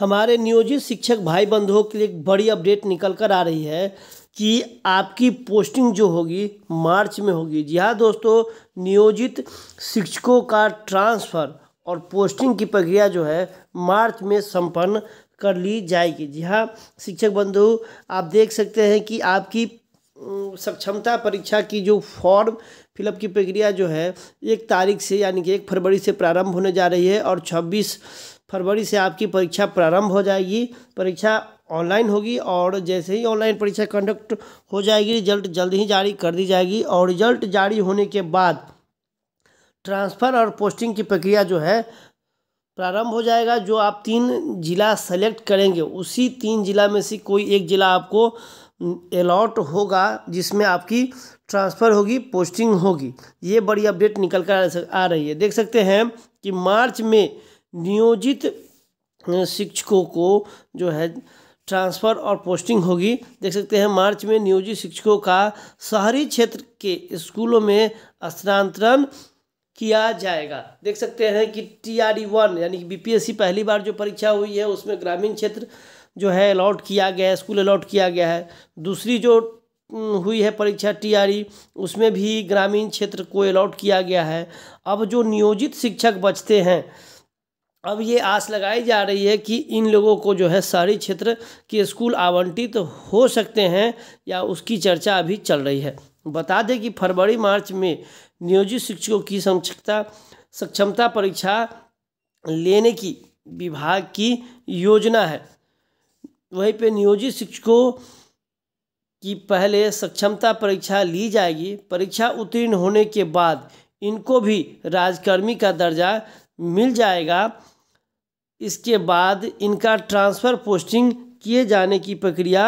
हमारे नियोजित शिक्षक भाई बंधुओं के लिए एक बड़ी अपडेट निकल कर आ रही है कि आपकी पोस्टिंग जो होगी मार्च में होगी जी हाँ दोस्तों नियोजित शिक्षकों का ट्रांसफ़र और पोस्टिंग की प्रक्रिया जो है मार्च में संपन्न कर ली जाएगी जी हाँ शिक्षक बंधु आप देख सकते हैं कि आपकी सक्षमता परीक्षा की जो फॉर्म फिलअप की प्रक्रिया जो है एक तारीख से यानी कि एक फरवरी से प्रारंभ होने जा रही है और छब्बीस फरवरी से आपकी परीक्षा प्रारंभ हो जाएगी परीक्षा ऑनलाइन होगी और जैसे ही ऑनलाइन परीक्षा कंडक्ट हो जाएगी रिजल्ट जल्द ही जारी कर दी जाएगी और रिजल्ट जारी होने के बाद ट्रांसफ़र और पोस्टिंग की प्रक्रिया जो है प्रारंभ हो जाएगा जो आप तीन जिला सेलेक्ट करेंगे उसी तीन जिला में से कोई एक जिला आपको अलॉट होगा जिसमें आपकी ट्रांसफ़र होगी पोस्टिंग होगी ये बड़ी अपडेट निकल कर आ रही है देख सकते हैं कि मार्च में नियोजित शिक्षकों को जो है ट्रांसफ़र और पोस्टिंग होगी देख सकते हैं मार्च में नियोजित शिक्षकों का शहरी क्षेत्र के स्कूलों में स्थानांतरण किया जाएगा देख सकते हैं कि टी आर डी वन यानी कि बीपीएससी पहली बार जो परीक्षा हुई है उसमें ग्रामीण क्षेत्र जो है अलॉट किया गया है स्कूल अलॉट किया गया है दूसरी जो हुई है परीक्षा टीआरई उसमें भी ग्रामीण क्षेत्र को अलॉट किया गया है अब जो नियोजित शिक्षक बचते हैं अब ये आस लगाई जा रही है कि इन लोगों को जो है शहरी क्षेत्र के स्कूल आवंटित तो हो सकते हैं या उसकी चर्चा अभी चल रही है बता दें कि फरवरी मार्च में नियोजित शिक्षकों की सक्षमता सक्षमता परीक्षा लेने की विभाग की योजना है वहीं पे नियोजित शिक्षकों की पहले सक्षमता परीक्षा ली जाएगी परीक्षा उत्तीर्ण होने के बाद इनको भी राजकर्मी का दर्जा मिल जाएगा इसके बाद इनका ट्रांसफ़र पोस्टिंग किए जाने की प्रक्रिया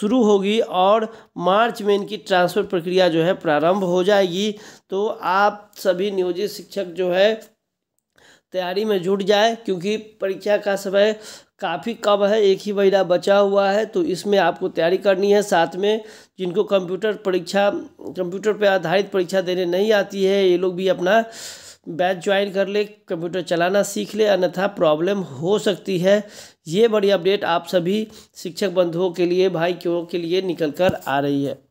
शुरू होगी और मार्च में इनकी ट्रांसफ़र प्रक्रिया जो है प्रारंभ हो जाएगी तो आप सभी नियोजित शिक्षक जो है तैयारी में जुट जाए क्योंकि परीक्षा का समय काफ़ी कम है एक ही महीना बचा हुआ है तो इसमें आपको तैयारी करनी है साथ में जिनको कंप्यूटर परीक्षा कंप्यूटर पर आधारित परीक्षा देने नहीं आती है ये लोग भी अपना बैच ज्वाइन कर ले कंप्यूटर चलाना सीख ले अन्यथा प्रॉब्लम हो सकती है ये बड़ी अपडेट आप सभी शिक्षक बंधुओं के लिए भाई भाइयों के लिए निकल कर आ रही है